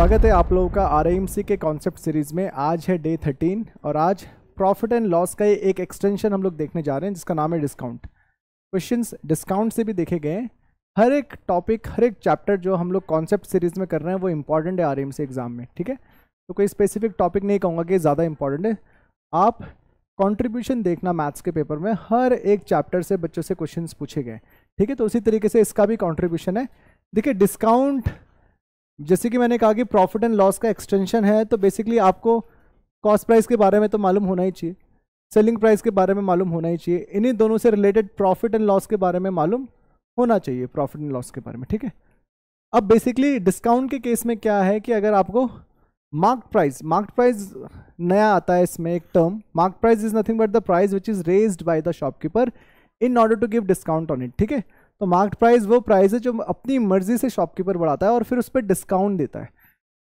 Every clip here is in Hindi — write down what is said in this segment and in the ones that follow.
स्वागत है आप लोगों का आर के कॉन्सेप्ट सीरीज़ में आज है डे थर्टीन और आज प्रॉफिट एंड लॉस का एक एक्सटेंशन हम लोग देखने जा रहे हैं जिसका नाम है डिस्काउंट क्वेश्चंस डिस्काउंट से भी देखे गए हैं हर एक टॉपिक हर एक चैप्टर जो हम लोग कॉन्सेप्ट सीरीज़ में कर रहे हैं वो इंपॉर्टेंट है आर एग्ज़ाम में ठीक है तो कोई स्पेसिफिक टॉपिक नहीं कहूँगा कि ज़्यादा इंपॉर्टेंट है आप कॉन्ट्रीब्यूशन देखना मैथ्स के पेपर में हर एक चैप्टर से बच्चों से क्वेश्चन पूछे गए ठीक है तो उसी तरीके से इसका भी कॉन्ट्रीब्यूशन है देखिए डिस्काउंट जैसे कि मैंने कहा कि प्रॉफिट एंड लॉस का एक्सटेंशन है तो बेसिकली आपको कॉस्ट प्राइस के बारे में तो मालूम होना ही चाहिए सेलिंग प्राइस के बारे में मालूम होना ही चाहिए इन्हीं दोनों से रिलेटेड प्रॉफिट एंड लॉस के बारे में मालूम होना चाहिए प्रॉफिट एंड लॉस के बारे में ठीक है अब बेसिकली डिस्काउंट के केस में क्या है कि अगर आपको मार्क प्राइस मार्क प्राइस नया आता है इसमें एक term mark price is nothing but the price which is raised by the shopkeeper in order to give discount on it ठीक है तो मार्क्ड प्राइस वो प्राइस है जो अपनी मर्जी से शॉपकीपर बढ़ाता है और फिर उस पर डिस्काउंट देता है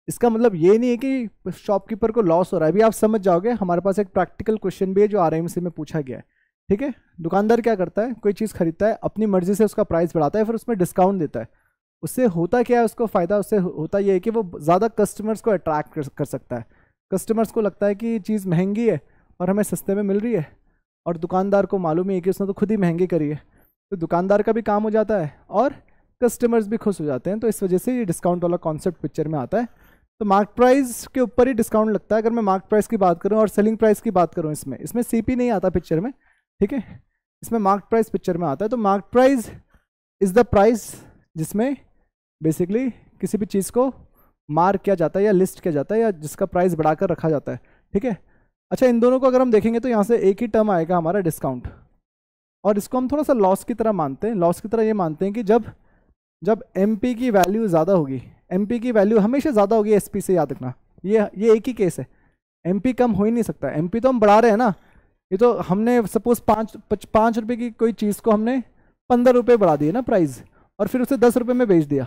इसका मतलब ये नहीं है कि शॉपकीपर को लॉस हो रहा है अभी आप समझ जाओगे हमारे पास एक प्रैक्टिकल क्वेश्चन भी है जो आर में पूछा गया है ठीक है दुकानदार क्या करता है कोई चीज़ खरीदता है अपनी मर्जी से उसका प्राइस बढ़ाता है फिर उसमें डिस्काउंट देता है उससे होता क्या है उसको फ़ायदा उससे होता यह है कि वो ज़्यादा कस्टमर्स को अट्रैक्ट कर सकता है कस्टमर्स को लगता है कि ये चीज़ महंगी है और हमें सस्ते में मिल रही है और दुकानदार को मालूम ही है कि उसने तो खुद ही महंगी करी है तो दुकानदार का भी काम हो जाता है और कस्टमर्स भी खुश हो जाते हैं तो इस वजह से ये डिस्काउंट वाला कॉन्सेप्ट पिक्चर में आता है तो मार्क प्राइस के ऊपर ही डिस्काउंट लगता है अगर मैं मार्क प्राइस की बात करूँ और सेलिंग प्राइस की बात करूँ इसमें इसमें सी नहीं आता पिक्चर में ठीक है इसमें मार्क प्राइस पिक्चर में आता है तो mark price is the price जिसमें बेसिकली किसी भी चीज़ को मार्क किया जाता है या लिस्ट किया जाता है या जिसका प्राइस बढ़ाकर रखा जाता है ठीक है अच्छा इन दोनों को अगर हम देखेंगे तो यहाँ से एक ही टर्म आएगा हमारा डिस्काउंट और इसको हम थोड़ा सा लॉस की तरह मानते हैं लॉस की तरह ये मानते हैं कि जब जब एम की वैल्यू ज़्यादा होगी एम की वैल्यू हमेशा ज़्यादा होगी एस से याद रखना ये ये एक ही केस है एम कम हो ही नहीं सकता एम तो हम बढ़ा रहे हैं ना ये तो हमने सपोज पाँच पच, पाँच रुपये की कोई चीज़ को हमने पंद्रह रुपये बढ़ा दिए ना प्राइस और फिर उसे दस रुपये में बेच दिया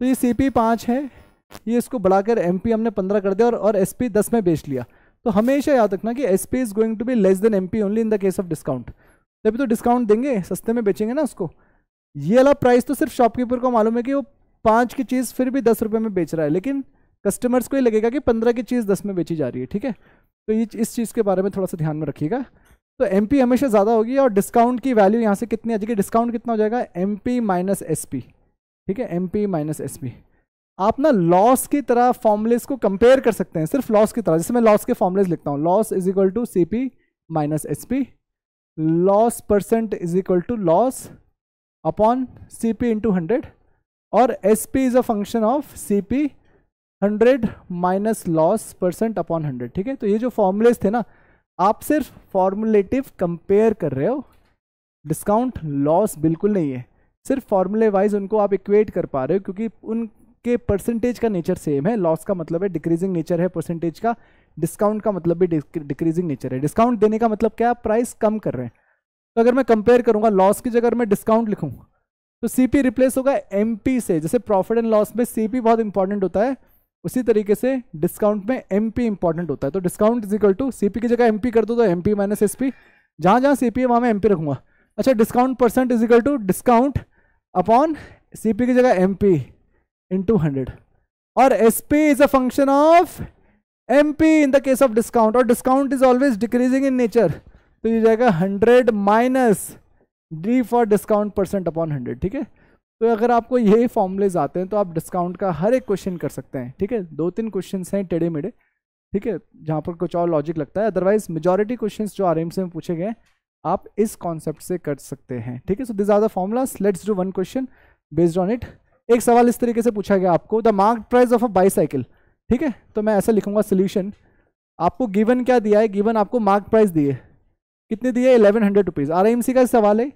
तो ये सी पी पाँच है ये इसको बढ़ाकर एम पी हमने पंद्रह कर दिया और, और एस पी दस में बेच लिया तो हमेशा याद रखना कि S P is going to be less than M P only in the case of discount तभी तो डिस्काउंट देंगे सस्ते में बेचेंगे ना उसको ये वाला प्राइस तो सिर्फ शॉपकीपर को मालूम है कि वो पाँच की चीज़ फिर भी दस रुपये में बेच रहा है लेकिन कस्टमर्स को ये लगेगा कि पंद्रह की चीज़ दस में बेची जा रही है ठीक है तो ये इस चीज़ के बारे में थोड़ा सा ध्यान में रखिएगा तो एम हमेशा ज़्यादा होगी और डिस्काउंट की वैल्यू यहाँ से कितनी आ जाएगी डिस्काउंट कितना हो जाएगा M P minus S P ठीक है M P minus S P आप ना लॉस की तरह फॉर्मुलेस को कंपेयर कर सकते हैं सिर्फ लॉस की तरह जैसे मैं लॉस के फॉर्मुलेज लिखता हूँ loss is equal to C P minus S P loss percent is equal to loss upon C P into hundred और S P is a function of C P hundred minus loss percent upon hundred ठीक है तो ये जो फॉर्मूलेस थे ना आप सिर्फ फॉर्मुलेटिव कंपेयर कर रहे हो डिस्काउंट लॉस बिल्कुल नहीं है सिर्फ फॉर्मूले वाइज उनको आप इक्वेट कर पा रहे हो क्योंकि उनके परसेंटेज का नेचर सेम है लॉस का मतलब है डिक्रीजिंग नेचर है परसेंटेज का डिस्काउंट का मतलब भी डिक्रीजिंग नेचर है डिस्काउंट देने का मतलब क्या है प्राइस कम कर रहे हैं तो अगर मैं कंपेयर करूंगा लॉस की जगह मैं डिस्काउंट लिखूँ तो सी रिप्लेस होगा एम से जैसे प्रॉफिट एंड लॉस में सी बहुत इंपॉर्टेंट होता है उसी तरीके से डिस्काउंट में एम पी इंपॉर्टेंट होता है तो discount is equal to C की जगह एम कर दो तो M P minus S P जहाँ जहाँ सी है वहाँ मैं एम रखूँगा अच्छा discount percent is equal to discount upon C की जगह एम पी टू हंड्रेड और S P is a function of MP in the case of discount और discount is always decreasing in nature तो ये जाएगा hundred minus D for discount percent upon hundred ठीक है तो अगर आपको ये फॉर्मुलेज आते हैं तो आप डिस्काउंट का हर एक क्वेश्चन कर सकते हैं ठीक है दो तीन क्वेश्चन हैं टेढ़े मेढ़े ठीक है जहाँ पर कुछ और लॉजिक लगता है अदरवाइज मेजोरिटी क्वेश्चन जो आर से में पूछे गए आप इस कॉन्सेप्ट से कर सकते हैं ठीक है so this are the formulas let's do one question based on it एक सवाल इस तरीके से पूछा गया आपको the mark price of a bicycle ठीक है तो मैं ऐसा लिखूंगा सोल्यूशन आपको गिवन क्या दिया है गिवन आपको मार्क प्राइस दिए कितने दिए इलेवन हंड्रेड रुपीज़ आर का सवाल है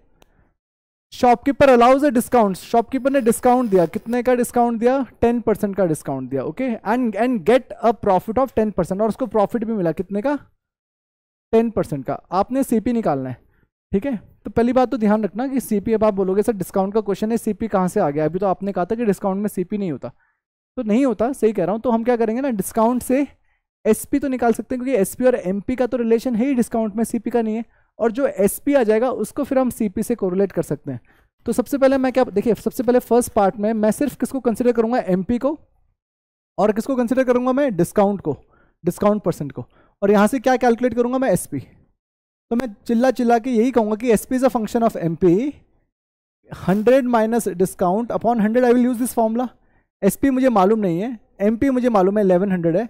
shopkeeper allows a discount shopkeeper ने डिस्काउंट दिया कितने का डिस्काउंट दिया टेन परसेंट का डिस्काउंट दिया okay and and get a profit of ten percent और उसको प्रॉफिट भी मिला कितने का टेन परसेंट का आपने सीपी निकालना है ठीक है तो पहली बात तो ध्यान रखना कि सीपी अब आप बोलोगे सर डिस्काउंट का क्वेश्चन है सीपी कहाँ से आ गया अभी तो आपने कहा था कि डिस्काउंट में सीपी नहीं होता तो नहीं होता सही कह रहा हूँ तो हम क्या करेंगे ना डिस्काउंट से एस तो निकाल सकते हैं क्योंकि एस और एम का तो रिलेशन है ही डिस्काउंट में सी का नहीं है और जो एस आ जाएगा उसको फिर हम सी से कोरिलेट कर सकते हैं तो सबसे पहले मैं क्या देखिए सबसे पहले फर्स्ट पार्ट में मैं सिर्फ किसको कंसिडर करूँगा एम को और किसको कंसिडर करूँगा मैं डिस्काउंट को डिस्काउंट परसेंट को और यहाँ से क्या कैलकुलेट करूँगा मैं एस तो मैं चिल्ला चिल्ला के यही कहूँगा कि S P is a function of M P hundred minus discount upon hundred I will use this formula SP मुझे मालूम नहीं है एमपी मुझे मालूम है इलेवन हंड्रेड है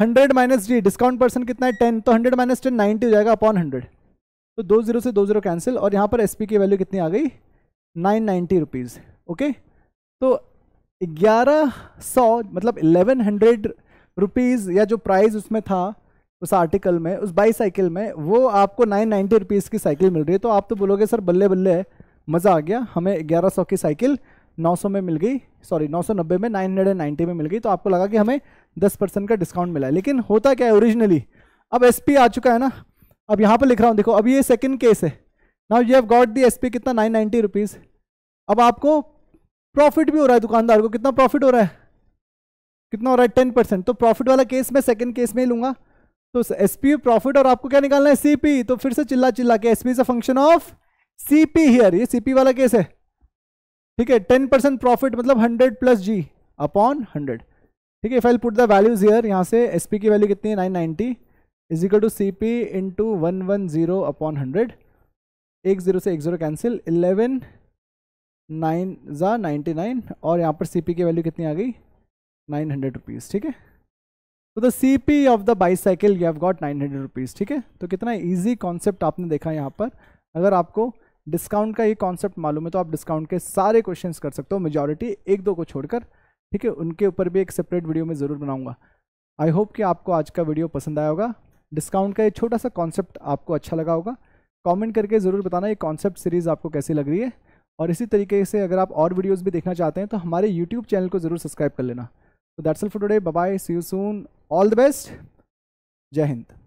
hundred minus G discount percent कितना है टेन तो हंड्रेड माइनस टेन नाइन्टी हो जाएगा अपॉन हंड्रेड तो दो जीरो से दो जीरो कैंसिल और यहाँ पर एसपी की वैल्यू कितनी आ गई नाइन नाइन्टी रुपीज़ ओके तो ग्यारह सौ मतलब इलेवन हंड्रेड रुपीज़ या जो प्राइस उसमें था उस आर्टिकल में उस बाई साइकिल में वो आपको नाइन नाइन्टी रुपीज़ की साइकिल मिल रही है तो आप तो बोलोगे सर बल्ले बल्ले मज़ा आ गया हमें ग्यारह सौ की साइकिल 900 में मिल गई सॉरी 990 में 990 में मिल गई तो आपको लगा कि हमें 10 परसेंट का डिस्काउंट मिला है लेकिन होता क्या है ओरिजिनली अब एस आ चुका है ना अब यहाँ पर लिख रहा हूँ देखो अब ये सेकेंड केस है now you have got the S कितना नाइन नाइन्टी रुपीज़ अब आपको प्रॉफिट भी हो रहा है दुकानदार को कितना प्रॉफिट हो रहा है कितना हो रहा है टेन परसेंट तो प्रॉफिट वाला केस मैं सेकेंड केस में ही लूँगा तो एस पी प्रॉफिट और आपको क्या निकालना है सी पी तो फिर से चिल्ला चिल्ला के S P is a function of C P here ये सी पी वाला केस है ठीक है टेन परसेंट प्रॉफिट मतलब hundred plus G upon hundred ठीक है if I put the values here यहाँ से एस पी की वैल्यू कितनी है nine ninety is equal to C P into one one zero upon hundred एक जीरो से एक जीरो कैंसिल इलेवन नाइन ज़ा नाइन्टी नाइन और यहाँ पर सी पी की वैल्यू कितनी आ गई नाइन हंड्रेड रुपीज़ ठीक है तो the C P of the bicycle you have got nine hundred rupees ठीक है तो कितना ईजी कॉन्सेप्ट आपने देखा यहाँ पर अगर आपको डिस्काउंट का ये कॉन्सेप्ट मालूम है तो आप डिस्काउंट के सारे क्वेश्चंस कर सकते हो मेजॉरिटी एक दो को छोड़कर ठीक है उनके ऊपर भी एक सेपरेट वीडियो में ज़रूर बनाऊंगा आई होप कि आपको आज का वीडियो पसंद आया होगा डिस्काउंट का ये छोटा सा कॉन्सेप्ट आपको अच्छा लगा होगा कॉमेंट करके ज़रूर बताना ये कॉन्सेप्ट सीरीज़ आपको कैसी लग रही है और इसी तरीके से अगर आप और वीडियोज़ भी देखना चाहते हैं तो हमारे यूट्यूब चैनल को ज़रूर सब्सक्राइब कर लेना तो that's all for today bye see you soon all the best Jai Hind